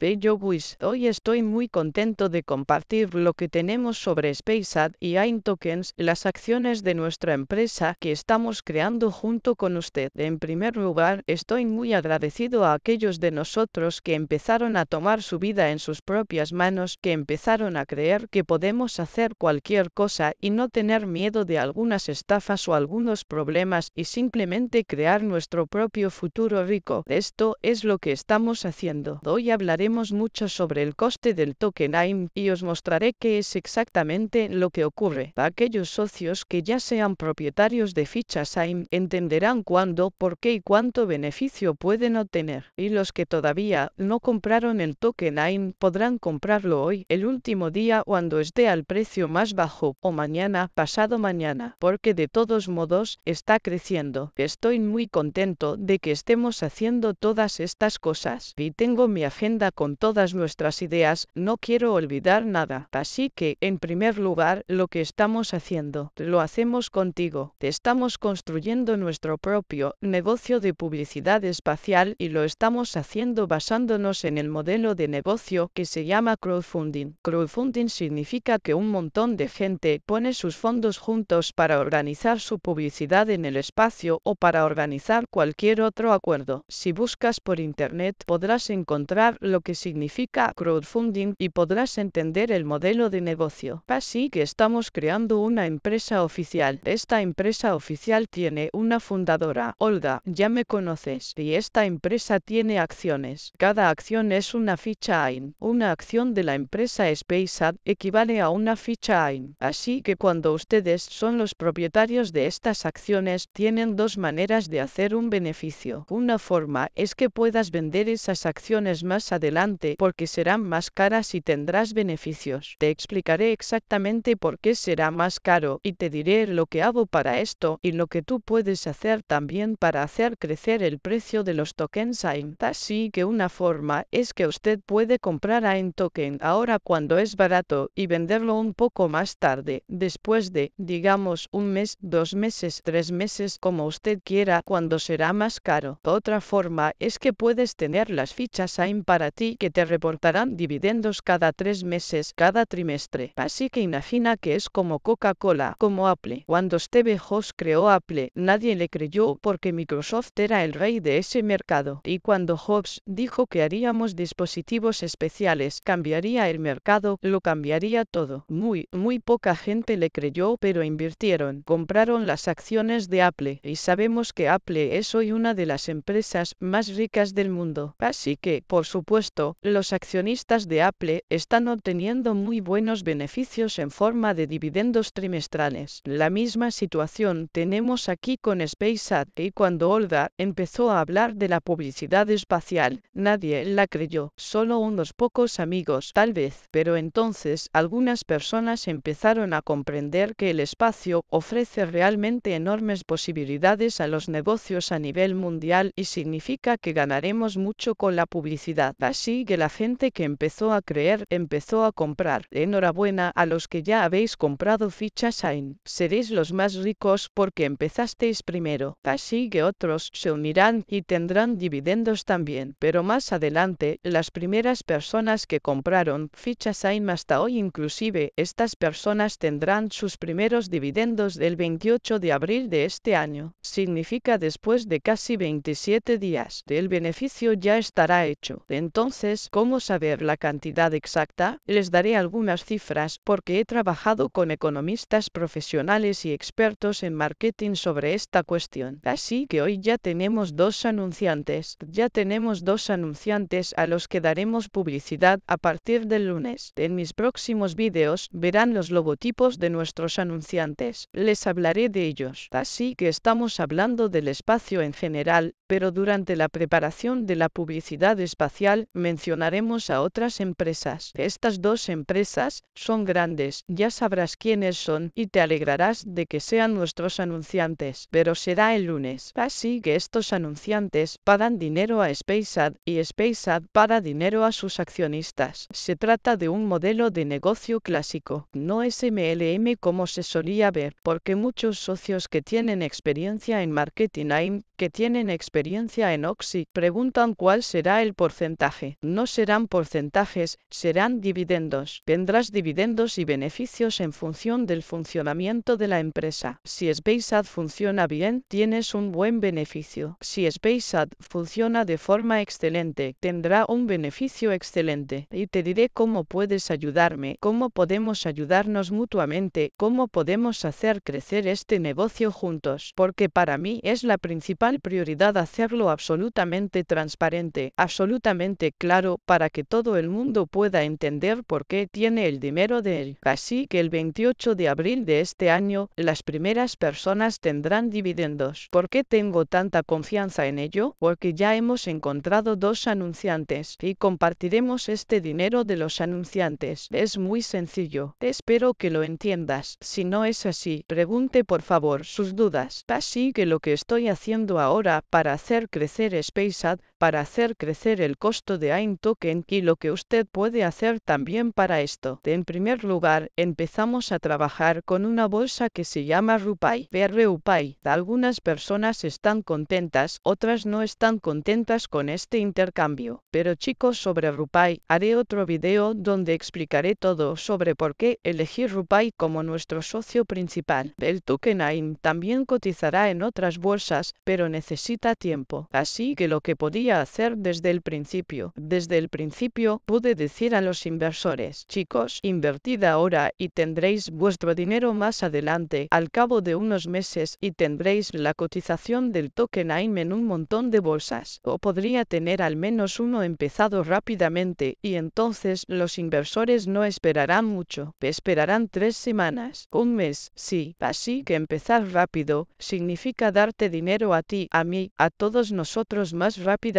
Bello Buis, pues, hoy estoy muy contento de compartir lo que tenemos sobre SpaceAd y Aintokens, tokens las acciones de nuestra empresa que estamos creando junto con usted. En primer lugar, estoy muy agradecido a aquellos de nosotros que empezaron a tomar su vida en sus propias manos, que empezaron a creer que podemos hacer cualquier cosa y no tener miedo de algunas estafas o algunos problemas y simplemente crear nuestro propio futuro rico. Esto es lo que estamos haciendo. Hoy hablaré mucho sobre el coste del token AIM y os mostraré qué es exactamente lo que ocurre. Aquellos socios que ya sean propietarios de fichas AIM entenderán cuándo, por qué y cuánto beneficio pueden obtener. Y los que todavía no compraron el token AIM podrán comprarlo hoy, el último día cuando esté al precio más bajo, o mañana, pasado mañana, porque de todos modos está creciendo. Estoy muy contento de que estemos haciendo todas estas cosas y tengo mi agenda con todas nuestras ideas, no quiero olvidar nada. Así que, en primer lugar, lo que estamos haciendo, lo hacemos contigo. Estamos construyendo nuestro propio negocio de publicidad espacial y lo estamos haciendo basándonos en el modelo de negocio que se llama crowdfunding. Crowdfunding significa que un montón de gente pone sus fondos juntos para organizar su publicidad en el espacio o para organizar cualquier otro acuerdo. Si buscas por internet podrás encontrar lo que significa crowdfunding y podrás entender el modelo de negocio. Así que estamos creando una empresa oficial. Esta empresa oficial tiene una fundadora, Olga, ya me conoces, y esta empresa tiene acciones. Cada acción es una ficha AIN. Una acción de la empresa SpaceAd equivale a una ficha AIN. Así que cuando ustedes son los propietarios de estas acciones, tienen dos maneras de hacer un beneficio. Una forma es que puedas vender esas acciones más adelante porque serán más caras y tendrás beneficios. Te explicaré exactamente por qué será más caro y te diré lo que hago para esto y lo que tú puedes hacer también para hacer crecer el precio de los tokens AIM. Así que una forma es que usted puede comprar AIM token ahora cuando es barato y venderlo un poco más tarde, después de, digamos, un mes, dos meses, tres meses, como usted quiera, cuando será más caro. Otra forma es que puedes tener las fichas AIM para ti que te reportarán dividendos cada tres meses, cada trimestre. Así que imagina que es como Coca-Cola, como Apple. Cuando Steve Jobs creó Apple, nadie le creyó porque Microsoft era el rey de ese mercado. Y cuando Jobs dijo que haríamos dispositivos especiales, cambiaría el mercado, lo cambiaría todo. Muy, muy poca gente le creyó, pero invirtieron, compraron las acciones de Apple y sabemos que Apple es hoy una de las empresas más ricas del mundo. Así que, por supuesto, los accionistas de Apple están obteniendo muy buenos beneficios en forma de dividendos trimestrales. La misma situación tenemos aquí con SpaceX y cuando Olga empezó a hablar de la publicidad espacial, nadie la creyó, solo unos pocos amigos tal vez, pero entonces algunas personas empezaron a comprender que el espacio ofrece realmente enormes posibilidades a los negocios a nivel mundial y significa que ganaremos mucho con la publicidad así que la gente que empezó a creer empezó a comprar. Enhorabuena a los que ya habéis comprado fichas Seréis los más ricos porque empezasteis primero. Así que otros se unirán y tendrán dividendos también. Pero más adelante, las primeras personas que compraron fichas AIN hasta hoy inclusive, estas personas tendrán sus primeros dividendos del 28 de abril de este año. Significa después de casi 27 días. El beneficio ya estará hecho. Entonces, entonces, ¿cómo saber la cantidad exacta? Les daré algunas cifras porque he trabajado con economistas profesionales y expertos en marketing sobre esta cuestión. Así que hoy ya tenemos dos anunciantes. Ya tenemos dos anunciantes a los que daremos publicidad a partir del lunes. En mis próximos vídeos verán los logotipos de nuestros anunciantes. Les hablaré de ellos. Así que estamos hablando del espacio en general, pero durante la preparación de la publicidad espacial, mencionaremos a otras empresas. Estas dos empresas son grandes, ya sabrás quiénes son y te alegrarás de que sean nuestros anunciantes, pero será el lunes. Así que estos anunciantes pagan dinero a SpaceAd y SpaceAd paga dinero a sus accionistas. Se trata de un modelo de negocio clásico, no es MLM como se solía ver, porque muchos socios que tienen experiencia en marketing AIM, que tienen experiencia en Oxy, preguntan cuál será el porcentaje no serán porcentajes, serán dividendos. Tendrás dividendos y beneficios en función del funcionamiento de la empresa. Si SpaceAd funciona bien, tienes un buen beneficio. Si SpaceAd funciona de forma excelente, tendrá un beneficio excelente. Y te diré cómo puedes ayudarme, cómo podemos ayudarnos mutuamente, cómo podemos hacer crecer este negocio juntos. Porque para mí es la principal prioridad hacerlo absolutamente transparente, absolutamente claro para que todo el mundo pueda entender por qué tiene el dinero de él. Así que el 28 de abril de este año, las primeras personas tendrán dividendos. ¿Por qué tengo tanta confianza en ello? Porque ya hemos encontrado dos anunciantes y compartiremos este dinero de los anunciantes. Es muy sencillo. Espero que lo entiendas. Si no es así, pregunte por favor sus dudas. Así que lo que estoy haciendo ahora para hacer crecer SpaceAd para hacer crecer el costo de AIN token y lo que usted puede hacer también para esto. En primer lugar, empezamos a trabajar con una bolsa que se llama Rupai Rupay. Algunas personas están contentas, otras no están contentas con este intercambio. Pero chicos sobre Rupai, haré otro video donde explicaré todo sobre por qué elegir Rupai como nuestro socio principal. El token Ain también cotizará en otras bolsas, pero necesita tiempo. Así que lo que podía hacer desde el principio. Desde el principio pude decir a los inversores, chicos, invertid ahora y tendréis vuestro dinero más adelante, al cabo de unos meses, y tendréis la cotización del token AIM en un montón de bolsas, o podría tener al menos uno empezado rápidamente, y entonces los inversores no esperarán mucho, esperarán tres semanas, un mes, sí, así que empezar rápido, significa darte dinero a ti, a mí, a todos nosotros más rápidamente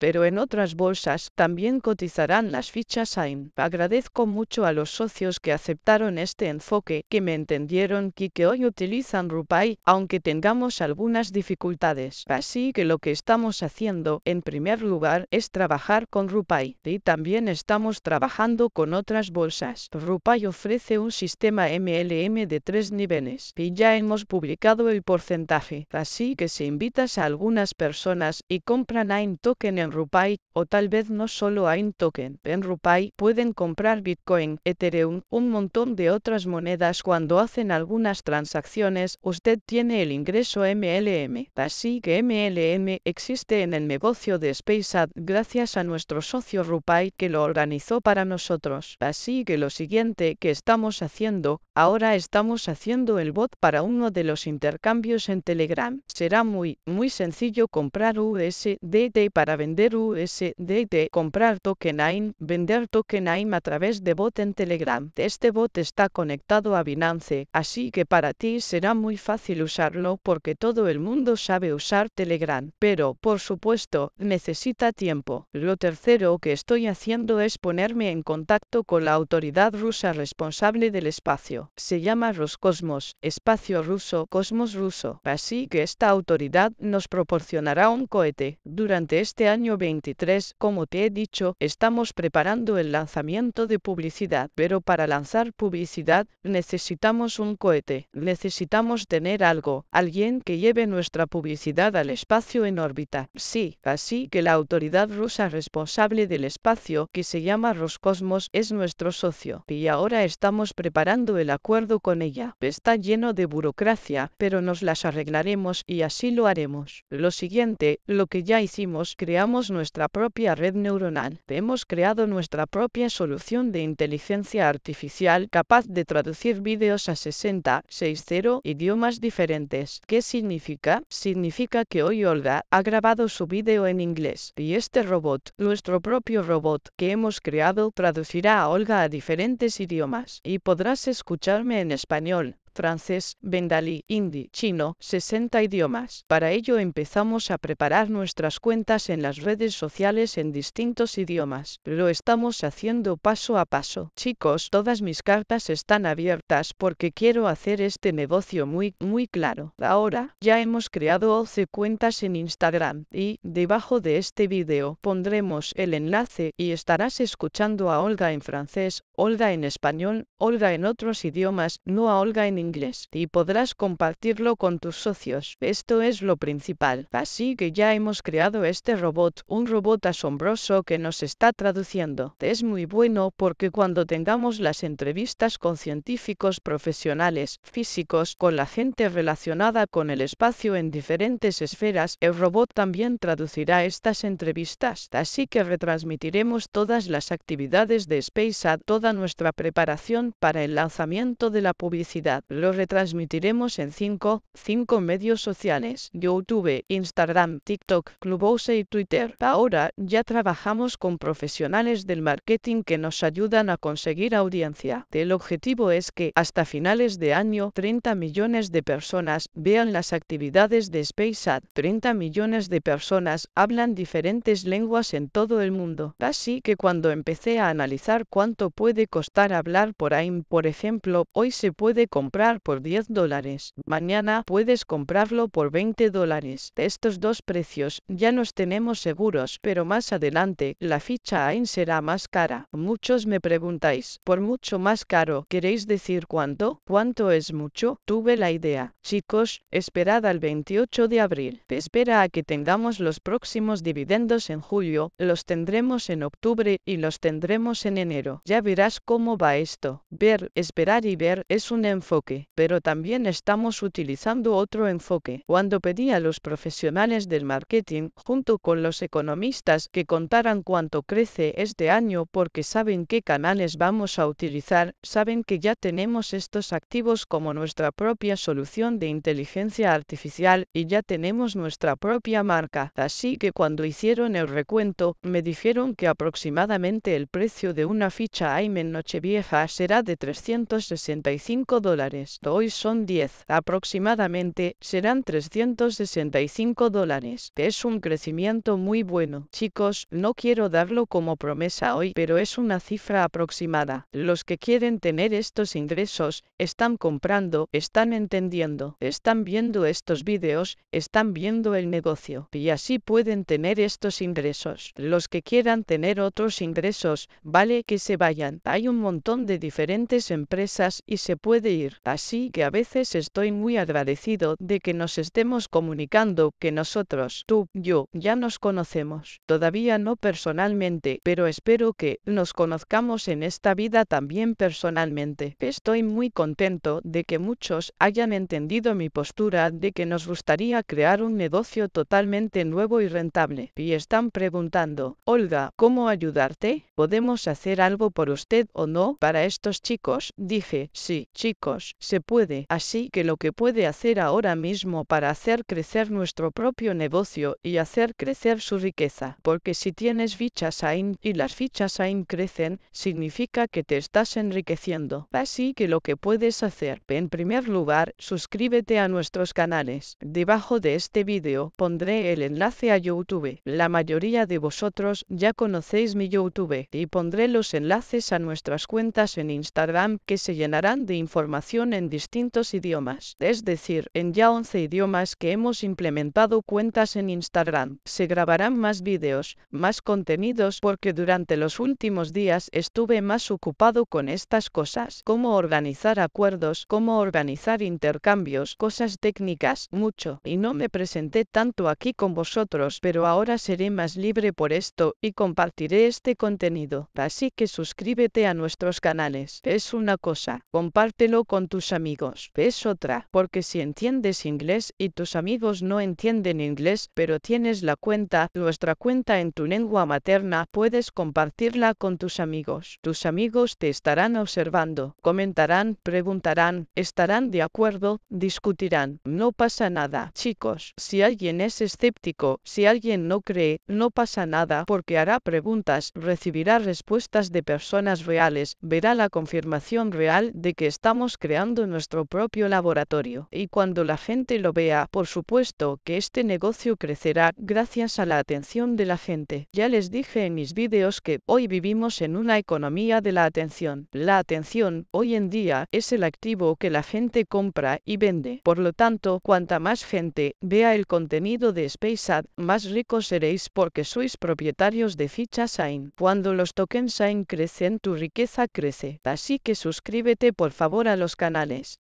pero en otras bolsas también cotizarán las fichas AIM. Agradezco mucho a los socios que aceptaron este enfoque, que me entendieron y que hoy utilizan Rupay, aunque tengamos algunas dificultades. Así que lo que estamos haciendo, en primer lugar, es trabajar con Rupay, y también estamos trabajando con otras bolsas. Rupay ofrece un sistema MLM de tres niveles, y ya hemos publicado el porcentaje, así que si invitas a algunas personas y compran AIM Token en Rupay, o tal vez no solo Token en Rupay, pueden comprar Bitcoin, Ethereum, un montón de otras monedas cuando hacen algunas transacciones, usted tiene el ingreso MLM. Así que MLM existe en el negocio de Ad gracias a nuestro socio Rupay que lo organizó para nosotros. Así que lo siguiente que estamos haciendo, ahora estamos haciendo el bot para uno de los intercambios en Telegram. Será muy, muy sencillo comprar USD para vender USDT, comprar token AIM, vender token AIM a través de bot en Telegram. Este bot está conectado a Binance, así que para ti será muy fácil usarlo porque todo el mundo sabe usar Telegram, pero por supuesto, necesita tiempo. Lo tercero que estoy haciendo es ponerme en contacto con la autoridad rusa responsable del espacio. Se llama Roscosmos, espacio ruso, cosmos ruso. Así que esta autoridad nos proporcionará un cohete. Durante este año 23, como te he dicho, estamos preparando el lanzamiento de publicidad, pero para lanzar publicidad necesitamos un cohete, necesitamos tener algo, alguien que lleve nuestra publicidad al espacio en órbita. Sí, así que la autoridad rusa responsable del espacio, que se llama Roscosmos, es nuestro socio, y ahora estamos preparando el acuerdo con ella. Está lleno de burocracia, pero nos las arreglaremos y así lo haremos. Lo siguiente, lo que ya hicimos, creamos nuestra propia red neuronal. Hemos creado nuestra propia solución de inteligencia artificial capaz de traducir vídeos a 60, 60 idiomas diferentes. ¿Qué significa? Significa que hoy Olga ha grabado su vídeo en inglés y este robot, nuestro propio robot que hemos creado, traducirá a Olga a diferentes idiomas y podrás escucharme en español, francés, bengalí, hindi, chino, 60 idiomas. Para ello empezamos a preparar nuestras cuentas en las redes sociales en distintos idiomas. Lo estamos haciendo paso a paso. Chicos, todas mis cartas están abiertas porque quiero hacer este negocio muy, muy claro. Ahora, ya hemos creado 11 cuentas en Instagram y, debajo de este vídeo, pondremos el enlace y estarás escuchando a Olga en francés, Olga en español, Olga en otros idiomas, no a Olga en inglés inglés y podrás compartirlo con tus socios. Esto es lo principal. Así que ya hemos creado este robot, un robot asombroso que nos está traduciendo. Es muy bueno porque cuando tengamos las entrevistas con científicos profesionales, físicos, con la gente relacionada con el espacio en diferentes esferas, el robot también traducirá estas entrevistas. Así que retransmitiremos todas las actividades de a toda nuestra preparación para el lanzamiento de la publicidad. Lo retransmitiremos en 5, 5 medios sociales, YouTube, Instagram, TikTok, Clubhouse y Twitter. Ahora ya trabajamos con profesionales del marketing que nos ayudan a conseguir audiencia. El objetivo es que hasta finales de año 30 millones de personas vean las actividades de Spacesat. 30 millones de personas hablan diferentes lenguas en todo el mundo. Así que cuando empecé a analizar cuánto puede costar hablar por AIM, por ejemplo, hoy se puede comprar por 10 dólares, mañana puedes comprarlo por 20 dólares. Estos dos precios ya nos tenemos seguros, pero más adelante la ficha AIN será más cara. Muchos me preguntáis, por mucho más caro, ¿queréis decir cuánto? ¿Cuánto es mucho? Tuve la idea. Chicos, esperad al 28 de abril. Espera a que tengamos los próximos dividendos en julio, los tendremos en octubre y los tendremos en enero. Ya verás cómo va esto. Ver, esperar y ver es un enfoque pero también estamos utilizando otro enfoque. Cuando pedí a los profesionales del marketing, junto con los economistas, que contaran cuánto crece este año porque saben qué canales vamos a utilizar, saben que ya tenemos estos activos como nuestra propia solución de inteligencia artificial y ya tenemos nuestra propia marca. Así que cuando hicieron el recuento, me dijeron que aproximadamente el precio de una ficha AIME Nochevieja será de 365 dólares. Hoy son 10. Aproximadamente serán 365 dólares. Es un crecimiento muy bueno. Chicos, no quiero darlo como promesa hoy, pero es una cifra aproximada. Los que quieren tener estos ingresos, están comprando, están entendiendo, están viendo estos vídeos, están viendo el negocio. Y así pueden tener estos ingresos. Los que quieran tener otros ingresos, vale que se vayan. Hay un montón de diferentes empresas y se puede ir. Así que a veces estoy muy agradecido de que nos estemos comunicando, que nosotros, tú, yo, ya nos conocemos. Todavía no personalmente, pero espero que nos conozcamos en esta vida también personalmente. Estoy muy contento de que muchos hayan entendido mi postura de que nos gustaría crear un negocio totalmente nuevo y rentable. Y están preguntando, Olga, ¿cómo ayudarte? ¿Podemos hacer algo por usted o no para estos chicos? Dije, sí, chicos, se puede. Así que lo que puede hacer ahora mismo para hacer crecer nuestro propio negocio y hacer crecer su riqueza. Porque si tienes fichas AIM y las fichas AIM crecen, significa que te estás enriqueciendo. Así que lo que puedes hacer, en primer lugar, suscríbete a nuestros canales. Debajo de este vídeo pondré el enlace a YouTube. La mayoría de vosotros ya conocéis mi YouTube y pondré los enlaces a nuestras cuentas en Instagram que se llenarán de información en distintos idiomas, es decir, en ya 11 idiomas que hemos implementado cuentas en Instagram. Se grabarán más vídeos, más contenidos porque durante los últimos días estuve más ocupado con estas cosas, cómo organizar acuerdos, cómo organizar intercambios, cosas técnicas, mucho, y no me presenté tanto aquí con vosotros, pero ahora seré más libre por esto y compartiré este contenido. Así que suscríbete a nuestros canales. Es una cosa, compártelo con tus amigos. Es otra, porque si entiendes inglés y tus amigos no entienden inglés, pero tienes la cuenta, nuestra cuenta en tu lengua materna, puedes compartirla con tus amigos. Tus amigos te estarán observando, comentarán, preguntarán, estarán de acuerdo, discutirán. No pasa nada, chicos. Si alguien es escéptico, si alguien no cree, no pasa nada porque hará preguntas, recibirá respuestas de personas reales, verá la confirmación real de que estamos creando nuestro propio laboratorio y cuando la gente lo vea, por supuesto que este negocio crecerá gracias a la atención de la gente. Ya les dije en mis vídeos que hoy vivimos en una economía de la atención. La atención hoy en día es el activo que la gente compra y vende. Por lo tanto, cuanta más gente vea el contenido de Ad, más ricos seréis porque sois propietarios de fichas AIN. Cuando los tokens AIN crecen, tu riqueza crece. Así que suscríbete por favor a los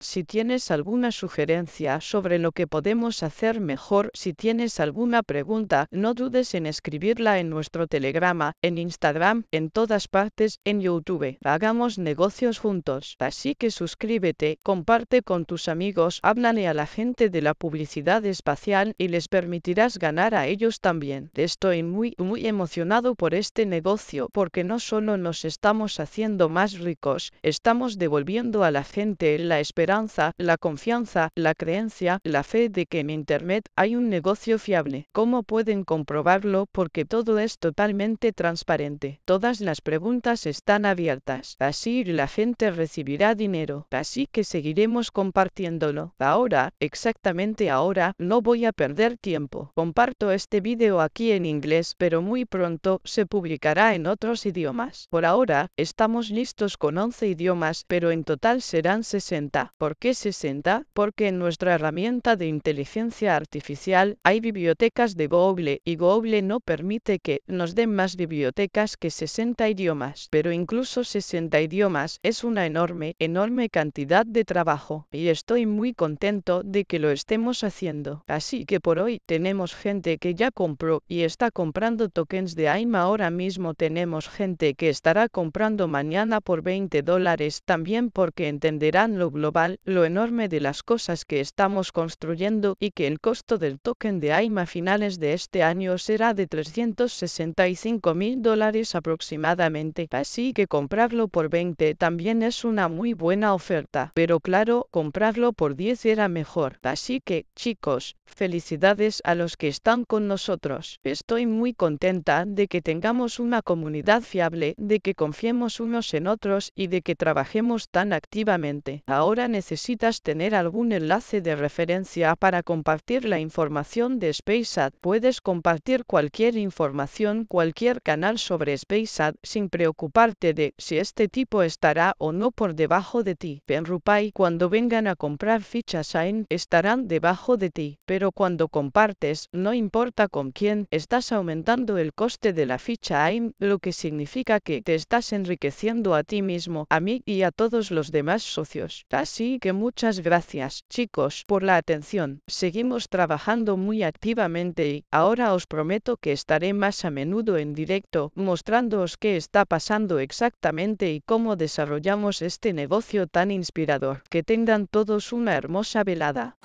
si tienes alguna sugerencia sobre lo que podemos hacer mejor, si tienes alguna pregunta, no dudes en escribirla en nuestro telegrama, en Instagram, en todas partes, en YouTube. Hagamos negocios juntos. Así que suscríbete, comparte con tus amigos, háblale a la gente de la publicidad espacial y les permitirás ganar a ellos también. Estoy muy, muy emocionado por este negocio porque no solo nos estamos haciendo más ricos, estamos devolviendo a la gente la esperanza, la confianza, la creencia, la fe de que en Internet hay un negocio fiable. ¿Cómo pueden comprobarlo? Porque todo es totalmente transparente. Todas las preguntas están abiertas. Así la gente recibirá dinero. Así que seguiremos compartiéndolo. Ahora, exactamente ahora, no voy a perder tiempo. Comparto este vídeo aquí en inglés, pero muy pronto se publicará en otros idiomas. Por ahora, estamos listos con 11 idiomas, pero en total serán 60. ¿Por qué 60? Porque en nuestra herramienta de inteligencia artificial hay bibliotecas de Google y Google no permite que nos den más bibliotecas que 60 idiomas, pero incluso 60 idiomas es una enorme, enorme cantidad de trabajo y estoy muy contento de que lo estemos haciendo. Así que por hoy tenemos gente que ya compró y está comprando tokens de AIMA ahora mismo tenemos gente que estará comprando mañana por 20 dólares también porque entenderán lo global lo enorme de las cosas que estamos construyendo y que el costo del token de AIMA a finales de este año será de 365 mil dólares aproximadamente, así que comprarlo por 20 también es una muy buena oferta, pero claro, comprarlo por 10 era mejor. Así que, chicos, felicidades a los que están con nosotros. Estoy muy contenta de que tengamos una comunidad fiable, de que confiemos unos en otros y de que trabajemos tan activamente. Ahora necesitas tener algún enlace de referencia para compartir la información de SpaceSat. Puedes compartir cualquier información, cualquier canal sobre SpaceSat sin preocuparte de si este tipo estará o no por debajo de ti. En cuando vengan a comprar fichas AIM, estarán debajo de ti. Pero cuando compartes, no importa con quién, estás aumentando el coste de la ficha AIM, lo que significa que te estás enriqueciendo a ti mismo, a mí y a todos los demás socios. Así que muchas gracias, chicos, por la atención. Seguimos trabajando muy activamente y ahora os prometo que estaré más a menudo en directo, mostrándoos qué está pasando exactamente y cómo desarrollamos este negocio tan inspirador. Que tengan todos una hermosa velada.